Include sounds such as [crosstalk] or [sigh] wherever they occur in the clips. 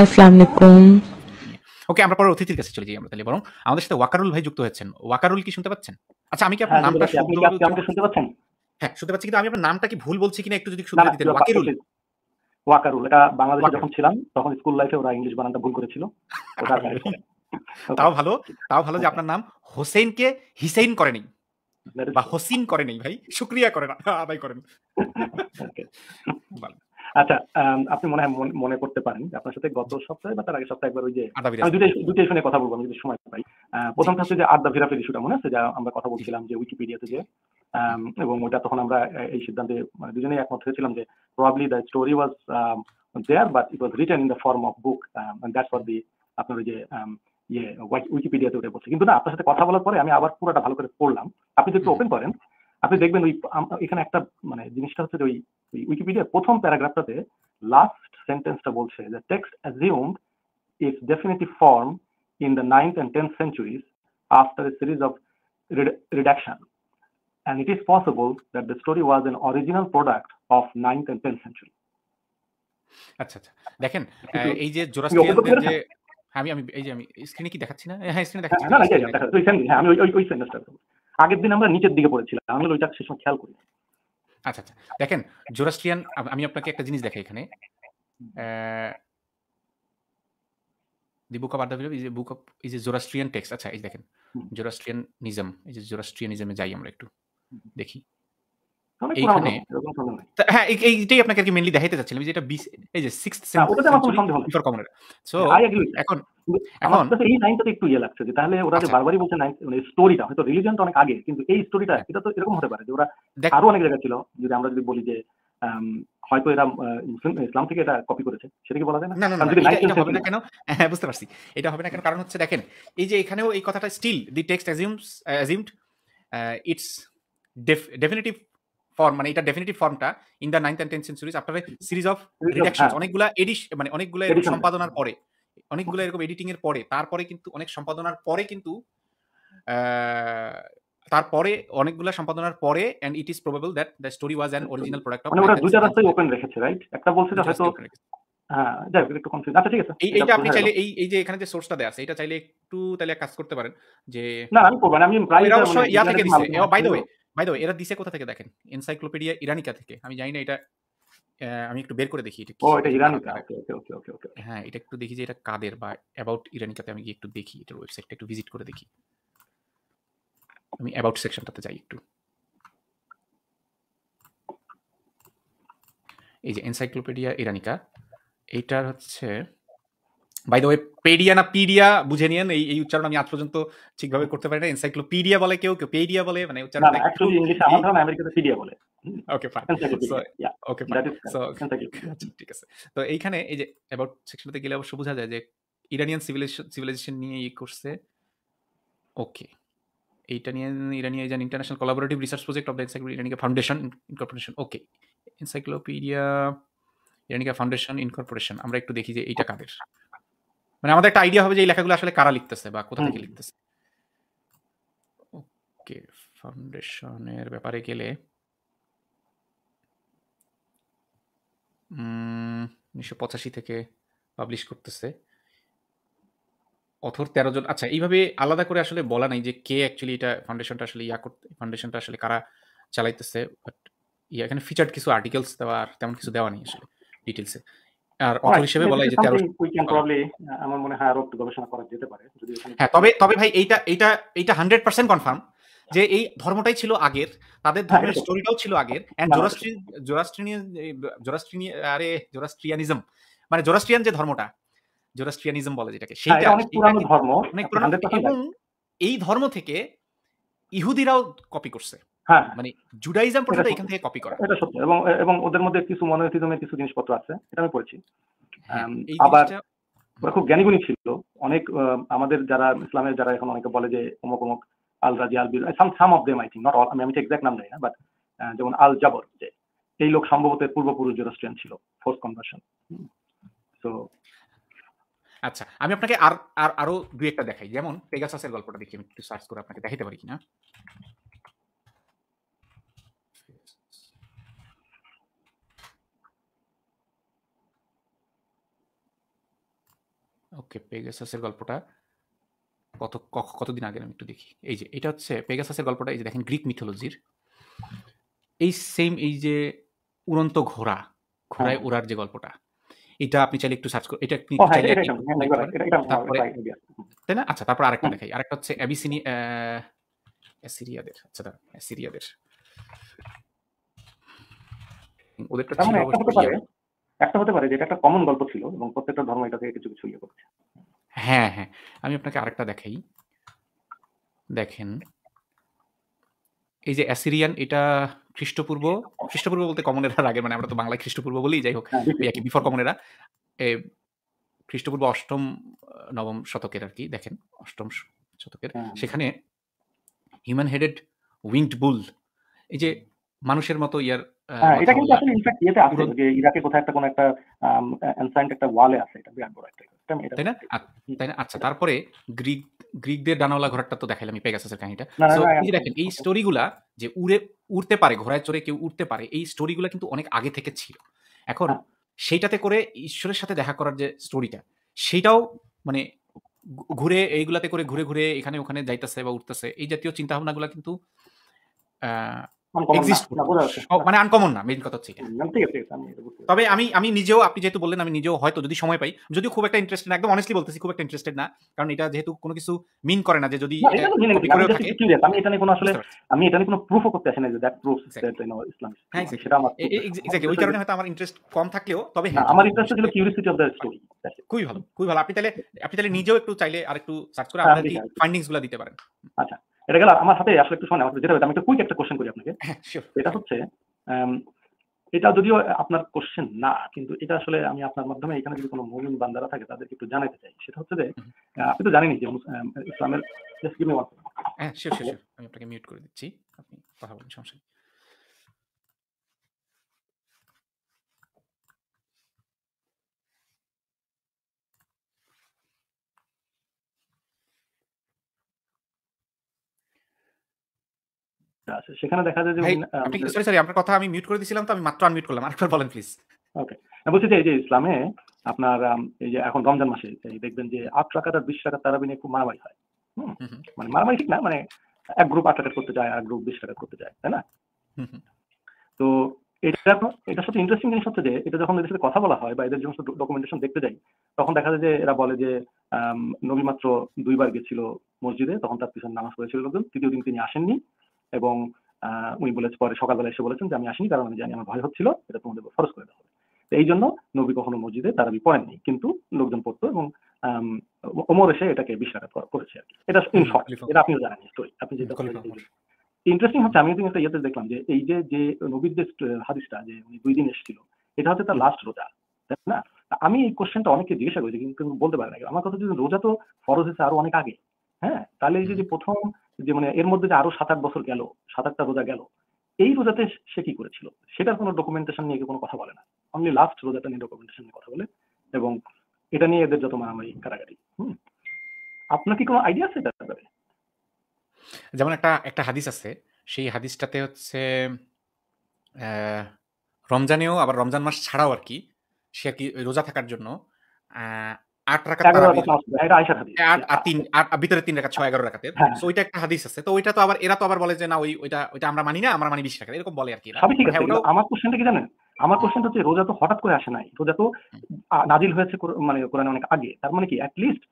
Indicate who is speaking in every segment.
Speaker 1: আসসালামু ওকে আমরা পরে অতিথির কাছে চলে যাই আমরা তাহলে বরং আমাদের সাথে ওয়াকারুল ভাই যুক্ত হয়েছেন ওয়াকারুল কি শুনতে পাচ্ছেন আচ্ছা আমি কি আপনার হ্যাঁ, নামটা শুনতে পাচ্ছেন হ্যাঁ শুনতে পাচ্ছি কিন্তু আমি আপনার নামটা কি ভুল বলছি কিনা একটু যদি শুনতে দিতেন ওয়াকিরুল
Speaker 2: ওয়াকারুল এটা বাংলাদেশে যখন ছিলাম তখন স্কুল লাইফে ওরা ইংলিশ বানানটা ভুল করেছিল [laughs] তাও
Speaker 1: ভালো তাও ভালো যে আপনার নাম হোসেনকে হিসেইন করেনি বা হোসিন করেনি ভাই শুক্রিয়া করে না আদায় করেন [laughs]
Speaker 2: আচ্ছা আপনি মনে হয় মনে করতে পারেন আপনার সাথে গত সপ্তাহে বা তার আগের সপ্তাহে একবার ওই যে আমি দুটো দুটো ইস্যু কথা বলবো আমি যদি সময় পাই প্রথম হচ্ছে যে আড্ডা ফিরাফির ইস্যুটা মনে আছে যা আমরা কথা বলছিলাম যে উইকিপিডিয়াতে যে এবং ওটা তখন আমরা এই সিদ্ধান্তে মানে দুজনেই একমত হয়েছিলাম যে probably the story was there but it was return in the form of book that for the আপনার ওই যে ইয়ে উইকিপিডিয়াতে ওটা বলছে কিন্তু না আপনার সাথে কথা বলার পরে আমি আবার পুরোটা ভালো করে পড়লাম আপনি যদি ওপেন করেন আপনি দেখবেন ওই এখানে একটা মানে জিনিসটা হচ্ছে ওই উইকিপিডিয়ার প্রথম প্যারাগ্রাফটাতে লাস্ট সেন্টেন্সটা বলছে যে text assumed its definitive form in the ninth and tenth centuries after a series of reduction and it is possible that the story was an original product of ninth and tenth century আচ্ছা আচ্ছা দেখেন এই যে জোরাস্ট্রিয়ানদের যে
Speaker 1: আমি আমি এই যে আমি স্ক্রিনে কি দেখাচ্ছি না হ্যাঁ স্ক্রিনে দেখাচ্ছি হ্যাঁ, না না হ্যাঁ,
Speaker 2: আমি ওই ওই সেন্টেন্সটা আগের দিন আমরা নিচের দিকে পড়েছিলাম আমি ওইটা সে সময় খেয়াল করি
Speaker 1: আচ্ছা আচ্ছা দেখেন জোরাস্ট্রিয়ান আমি আপনাকে একটা জিনিস দেখাই এখানে দি বুক অফ আদাবিল is a book of is a Zoroastrian text আচ্ছা এই দেখেন জোরাস্ট্রিয়ান নিজাম এই যে জোরাস্ট্রিয়ানিজমে যাই আমরা একটু দেখি হ্যাঁ, আপনাকে
Speaker 2: হ্যাঁ, এখন এখন এই লাইনটাতে একটু ইয়ে লাগছে যে তাহলে ওরা যে আচ্ছা। বারবারই বলছে মানে স্টোরিটা হয়তো অনেক আগে কিন্তু এই স্টোরিটা হ্যাঁ। এটা তো এরকম হতে পারে যে ওরা আরো অনেক জায়গা ছিল যদি আমরা যদি বলি যে হয়তো এরা ইসলাম থেকে এটা কপি করেছে সেটা কি বলা যায় না হবে না কেন
Speaker 1: হ্যাঁ, হ্যাঁ বুঝতে পারছি এটা হবে না কেন কারণ হচ্ছে দেখেন এই যে এখানেও এই কথাটা still the text assumes assumed its definitive form মানে এটা ডেফিনিটিভ ফর্মটা in the ninth and tenth centuries after series of reduction অনেকগুলা এডিশ মানে অনেকগুলা সম্পাদনার পরে অনেকগুলো এরকম এডিটিং এর পরে তারপরে কিন্তু অনেক সম্পাদনার পরে কিন্তু তারপরে অনেকগুলো সম্পাদনার পরে and it is probable that the story was an original product of ওরা দুইটা রাস্তাই
Speaker 2: ওপেন রেখেছে রাইট একটা বলছে যে হয়তো হ্যাঁ যাই একটু কনফিউজ আচ্ছা ঠিক আছে এইটা আপনি চাইলে এই
Speaker 1: এই যে এখানে যে সোর্সটা দেয়া আছে এটা চাইলে একটু তাহলে কাজ করতে পারেন যে না আমি করব না আমি প্রায় এরা অবশ্য মানে ইয়া থেকে দিছে by the way by the way এরা দিছে কোথা থেকে দেখেন এনসাইক্লোপিডিয়া ইরানিকা থেকে আমি জানি না এটা আমি একটু বের করে দেখি এটা ও এটা ইরানিকা
Speaker 2: ওকে ওকে ওকে ওকে
Speaker 1: হ্যাঁ এটা একটু দেখি যে এটা কাদের বা অ্যাবাউট ইরানিকাতে আমি গিয়ে একটু দেখি এটার ওয়েবসাইটটা একটু ভিজিট করে দেখি আমি অ্যাবাউট সেকশনটাতে যাই একটু এই যে এনসাইক্লোপিডিয়া ইরানিকা এইটার হচ্ছে বাই দ্য ওয়ে পেডিয়া না পিডিয়া বুঝে নিয়েন এই এই উচ্চারণ আমি আজ পর্যন্ত ঠিকভাবে করতে পারি না এনসাইক্লোপিডিয়া বলে কেউ কেউ পেডিয়া বলে মানে উচ্চারণ ইংলিশ আমেরিকাতে পিডিয়া বলে ওকে ফাইন ওকে ফাইন ঠিক আছে তো এইখানে এই যে অ্যাবাউট সেকশনটাতে গেলে অবশ্য বোঝা যায় যে ইরানিয়ান সিভিলাইজেশন সিভিলাইজেশন নিয়ে ই করছে ওকে এইটা নিয়ে ইরানিয়া ইজান international collaborative research project of the encyclopedia foundation incorporation okay encyclopedia Iranica foundation incorporation আমরা একটু দেখি যে এইটা কাদের মানে আমাদের একটা আইডিয়া হবে যে এই লেখাগুলো আসলে কারা লিখতেছে বা কোথা থেকে লিখতেছে ওকে ফাউন্ডেশনের ব্যাপারে গেলে উনিশশো পঁচাশি থেকে পাবলিশ করতেছে অথর তেরো জন আচ্ছা এইভাবে আলাদা করে আসলে বলা নাই যে কে অ্যাকচুয়ালি এটা ফাউন্ডেশনটা আসলে ইয়া করতে ফাউন্ডেশনটা আসলে কারা চালাইতেছে বাট ইয়া এখানে ফিচার্ড কিছু আর্টিকেলস দেওয়া আর তেমন কিছু দেওয়া নেই আসলে ডিটেলসে আর হিসেবে বলা উই ক্যান প্রবলি
Speaker 2: আমার মনে হয় আরো একটু গবেষণা করা যেতে পারে যদি হ্যাঁ তবে
Speaker 1: তবে ভাই এইটা এইটা এইটা 100% কনফার্ম যে এই ধর্মটাই ছিল আগের তাদের হ্যাঁ, ধর্মের স্টোরিটাও ছিল আগের এন্ড জোরাস্ট্রিয়ান জোরাস্ট্রিয়ান জোরাস্ট্রিয়ান আরে জোরাস্ট্রিয়ানিজম মানে জোরাস্ট্রিয়ান যে ধর্মটা জোরাস্ট্রিয়ানিজম বলে যেটাকে হ্যাঁ, সেইটা অনেক ধর্ম অনেক এই ধর্ম থেকে ইহুদিরাও কপি করছে হ্যাঁ মানে জুডাইজম প্রথমটা এখান থেকে কপি করা এটা সত্যি এবং
Speaker 2: এবং ওদের মধ্যে কিছু মনোথিজমের কিছু জিনিসপত্র আছে এটা আমি পড়েছি হ্যাঁ, আবার ওরা খুব জ্ঞানীগুণী ছিল অনেক আমাদের যারা ইসলামের যারা এখন অনেকে বলে যে অমুক অমুক আল রাজি আল বিল some some of them I think not all আমি আমি এক্সাক্ট নাম জানি না বাট যেমন আল জাবর যে এই লোক সম্ভবত পূর্বপুরুষ যারা স্টুডেন্ট ছিল ফোর্স কনভার্সন তো
Speaker 1: আচ্ছা আমি আপনাকে আর আর আরো দুই একটা দেখাই যেমন পেগাসাসের গল্পটা দেখি আমি একটু সার্চ করে আপনাকে দেখাতে পারি কিনা ওকে পেগাসাসের গল্পটা কত কতদিন আগে আমি একটু দেখি এই যে এটা হচ্ছে পেগাসাসের গল্পটা এই যে দেখেন গ্রিক মিথোলজির এই সেম এই যে উড়ন্ত ঘোড়া ঘোড়ায় ওড়ার হ্যাঁ। যে গল্পটা এটা আপনি চাইলে একটু সার্চ করুন এটা আপনি হ্যাঁ, তাই না আচ্ছা তারপর আরেকটা হ্যাঁ। দেখাই আরেকটা হচ্ছে অ্যাবিসিনি অ্যাসিরিয়াদের আচ্ছা দাঁড়ান অ্যাসিরিয়াদের
Speaker 2: ওদেরটা ছিল একটা হতে পারে যেটা একটা কমন গল্প ছিল এবং প্রত্যেকটা ধর্ম এটা থেকে কিছু কিছু ইয়ে করছে
Speaker 1: হ্যাঁ হ্যাঁ আমি আপনাকে আরেকটা দেখাই দেখেন এই যে অ্যাসিরিয়ান এটা খ্রিস্টপূর্ব খ্রিস্টপূর্ব বলতে কমনেরা আগে মানে আমরা তো বাংলায় খ্রিস্টপূর্ব বলেই যাই হোক একই বিফোর কমনেরা খ্রিস্টপূর্ব অষ্টম নবম শতকের আর কি দেখেন অষ্টম শতকের হ্যাঁ। সেখানে হিউম্যান হেডেড উইংড বুল এই যে মানুষের মতো ইয়ার হ্যাঁ, এটা কিন্তু আসলে
Speaker 2: ইনফ্যাক্ট ইয়েতে আছে যে ইরাকে কোথায় একটা কোন একটা অ্যানসাইন্ট একটা ওয়ালে আছে এটা বিরাট বড় একটা
Speaker 1: তাই না তাই না আচ্ছা তারপরে গ্রিক গ্রিকদের ডানাওয়ালা ঘোড়াটা তো দেখাইলাম পেগাসাসের কাহিনীটা এই দেখেন এই স্টোরিগুলা যে উড়ে উড়তে পারে ঘোড়ায় চড়ে কেউ উড়তে পারে এই স্টোরিগুলা কিন্তু অনেক আগে থেকে ছিল এখন হ্যাঁ। সেইটাতে করে ঈশ্বরের সাথে দেখা করার যে স্টোরিটা সেটাও মানে ঘুরে এইগুলাতে করে ঘুরে ঘুরে এখানে ওখানে যাইতেছে বা উঠতেছে এই জাতীয় চিন্তা ভাবনাগুলা কিন্তু আহ মানে আনকমন না মেইন কথা হচ্ছে তবে আমি আমি নিজেও আপনি যেহেতু বললেন আমি নিজেও হয়তো যদি সময় পাই যদি খুব একটা ইন্টারেস্টেড একদম অনেস্টলি বলতেছি খুব একটা ইন্টারেস্টেড না কারণ এটা যেহেতু কোনো কিছু মিন করে না যে যদি
Speaker 2: আমি এটা কোনো আসলে আমি এটা কোনো প্রুফও করতে আসি যে দ্যাট প্রুফ সেটা ওই কারণে হয়তো
Speaker 1: আমার ইন্টারেস্ট কম থাকলেও
Speaker 2: তবে হ্যাঁ। আমার ইন্টারেস্ট ছিল কিউরিওসিটি অফ দ্য স্টোরি খুবই ভালো
Speaker 1: খুবই ভালো আপনি তাহলে আপনি তাহলে নিজেও একটু চাইলে আর একটু সার্চ করে হ্যাঁ, আপনার ফাইন্ডিংস গুলো দিতে পারেন
Speaker 2: আচ্ছা এটা গেল আমার হাতে আসলে একটু শোনা আমার যেটা আমি একটা কুইক একটা কোশ্চেন করি আপনাকে হ্যাঁ, এটা হচ্ছে এটা যদিও আপনার কোশ্চেন না কিন্তু এটা আসলে আমি আপনার মাধ্যমে এখানে যদি কোনো মুমিন বান্দারা থাকে তাদেরকে একটু জানাতে চাই সেটা হচ্ছে যে আপনি তো জানেনি যে ইসলামের
Speaker 1: হ্যাঁ শিওর শিওর আমি আপনাকে মিউট করে দিচ্ছি আপনি কথা বলুন সমস্যা সেখানে দেখা যায় যে সরি সরি আপনার কথা আমি মিউট করে দিয়েছিলাম তো আমি মাত্র আনমিউট করলাম আরেকবার বলেন প্লিজ
Speaker 2: ওকে বলছি যে এই যে ইসলামে আপনার এই যে এখন রমজান মাসে দেখবেন যে আট টাকাটা বিশ টাকা তারাবি নিয়ে খুব মারামারি হয় মানে মারামারি ঠিক না মানে এক গ্রুপ আট টাকা করতে যায় আর গ্রুপ বিশ টাকা করতে যায় তাই না তো এটা এটার সাথে ইন্টারেস্টিং জিনিস হচ্ছে যে এটা যখন এদের সাথে কথা বলা হয় বা এদের যখন ডকুমেন্টেশন দেখতে যাই তখন দেখা যায় যে এরা বলে যে নবী মাত্র দুইবার গেছিল মসজিদে তখন তার পিছনে নামাজ পড়েছিল লোকজন তৃতীয় দিন তিনি আসেননি এবং উনি বলেছে পরে সকালবেলা এসে বলেছেন যে আমি আসিনি কারণ আমি জানি আমার ভয় হচ্ছিল এটা তোমাদের ফরজ করে দেওয়া হবে এই জন্য নবী কখনো মসজিদে তারাবি পড়েননি কিন্তু লোকজন পড়তো এবং ওমর এসে এটাকে বিশ্বাস করেছে আর কি এটা ইন শর্ট এটা আপনিও জানেন স্টোরি আপনি যেটা ইন্টারেস্টিং হচ্ছে আমি একটা ইয়েতে দেখলাম যে এই যে যে নবীর যে হাদিসটা যে উনি দুই দিন এসেছিল এটা হচ্ছে তার লাস্ট রোজা তাই না আমি এই কোশ্চেনটা অনেকে জিজ্ঞাসা করেছি কিন্তু বলতে পারে না আমার কথা যদি রোজা তো ফরজ হয়েছে আরো অনেক আগে হ্যাঁ তাহলে এই যে প্রথম যে মানে এর মধ্যে যে আরো সাত আট বছর গেল সাত আটটা রোজা গেল এই রোজাতে সে কি করেছিল সেটার কোনো ডকুমেন্টেশন নিয়ে কোনো কথা বলে না অনলি লাস্ট রোজাটা নিয়ে ডকুমেন্টেশন নিয়ে কথা বলে এবং এটা নিয়ে এদের যত মারামারি কারাগারি আপনার কি কোনো আইডিয়া আছে এটার ব্যাপারে
Speaker 1: যেমন একটা একটা হাদিস আছে সেই হাদিসটাতে হচ্ছে রমজানেও আবার রমজান মাস ছাড়াও আর কি সে কি রোজা থাকার জন্য আট রাকাত ভিতরে তিন রাকাত ছয় এগারো রাকাতের তো হ্যাঁ। ওইটা একটা হাদিস আছে তো ওইটা তো আবার এরা তো আবার বলে যে না ওই ওইটা ওইটা আমরা মানি না আমরা মানি বিশ টাকা এরকম বলে আর কি হ্যাঁ,
Speaker 2: আমার কোশ্চেনটা কি জানেন আমার কোশ্চেনটা হচ্ছে রোজা তো হঠাৎ করে আসে নাই রোজা তো নাজিল হয়েছে মানে কোরআনে অনেক আগে তার মানে কি অ্যাটলিস্ট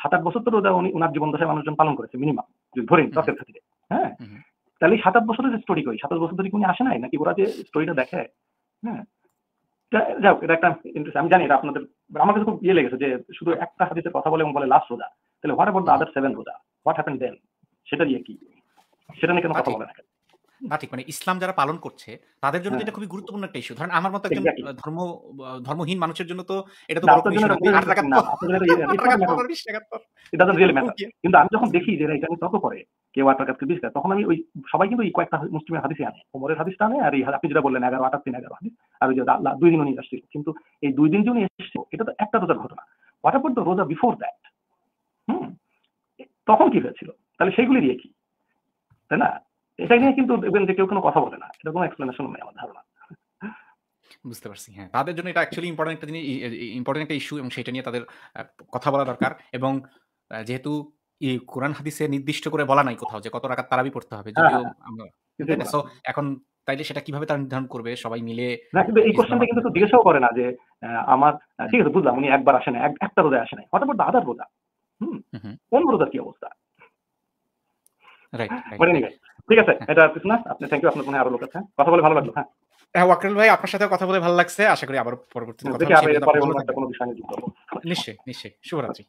Speaker 2: সাত আট বছর তো রোজা উনি উনার জীবন দশায় মানুষজন পালন করেছে মিনিমাম যদি ধরেন দশের খাতিরে হ্যাঁ তাহলে সাত আট বছরের স্টোরি কই সাত আট বছর ধরে উনি আসে নাই নাকি ওরা যে স্টোরিটা দেখে হ্যাঁ যাক এটা একটা ইন্টারেস্ট আমি জানি এটা আপনাদের আমার কাছে খুব ইয়ে লেগেছে যে শুধু একটা হাদিসের কথা বলে এবং বলে লাস্ট রোজা তাহলে what about the other seven roza what happen then সেটা নিয়ে কি সেটা নিয়ে কেন কথা বলে না
Speaker 1: না ঠিক মানে ইসলাম যারা পালন করছে তাদের জন্য হ্যাঁ। এটা খুবই গুরুত্বপূর্ণ একটা ইস্যু ধরেন আমার মতো একজন ধর্ম ধর্মহীন মানুষের জন্য তো এটা তো
Speaker 2: কিন্তু আমি যখন দেখি যে এটা আমি তর্ক করে কেউ আট রাখাত বিশ তখন আমি ওই সবাই কিন্তু কয়েকটা মুসলিমের হাদিসে আনে ওমরের হাদিসটা আনে আর এই আপনি যেটা বললেন এগারো আটাত্তিন এগারো হাদিস আর ওই যে দুই দিনও নিয়ে আসছিল কিন্তু এই দুই দিন যে উনি এসেছিল এটা তো একটা রোজার ঘটনা what after the roza before that hmm তখন কি হয়েছিল তাহলে সেইগুলি দিয়ে কি তাই না এটা নিয়ে কিন্তু দেখবেন যে কেউ কোনো কথা বলে না এরকম এক্সপ্লেনেশন নেই আমার ধারণা
Speaker 1: বুঝতে পারছি হ্যাঁ তাদের জন্য এটা অ্যাকচুয়ালি ইম্পর্টেন্ট একটা জিনিস ইম্পর্টেন্ট একটা ইস্যু এবং সেটা নিয়ে তাদের কথা বলা দরকার এবং যেহেতু এই কোরআন হাদিসে নির্দিষ্ট করে বলা নাই কোথাও যে কত রাকাত তারাবি পড়তে হবে হ্যাঁ, যদিও সো হ্যাঁ, হ্যাঁ। এখন তাইলে সেটা কিভাবে তারা নির্ধারণ করবে সবাই মিলে না কিন্তু এই কোশ্চেনটা কিন্তু
Speaker 2: জিজ্ঞাসাও করে না যে আমার ঠিক আছে বুঝলাম উনি একবার আসে না একটা রোজা আসে না হঠাৎ দাদার রোজা হুম কোন রোজার কি অবস্থা রাইট রাইট ঠিক আছে এটা কিছু না আপনি থ্যাংক ইউ আপনার ফোনে আরো লোক আছে কথা বলে ভালো লাগলো হ্যাঁ হ্যাঁ
Speaker 1: ওয়াকরুল ভাই আপনার সাথে কথা বলে ভালো লাগছে আশা করি আবার পরবর্তীতে হ্যাঁ, কথা
Speaker 2: হবে নিশ্চয়ই
Speaker 1: নিশ্চয়ই শুভরাত্রি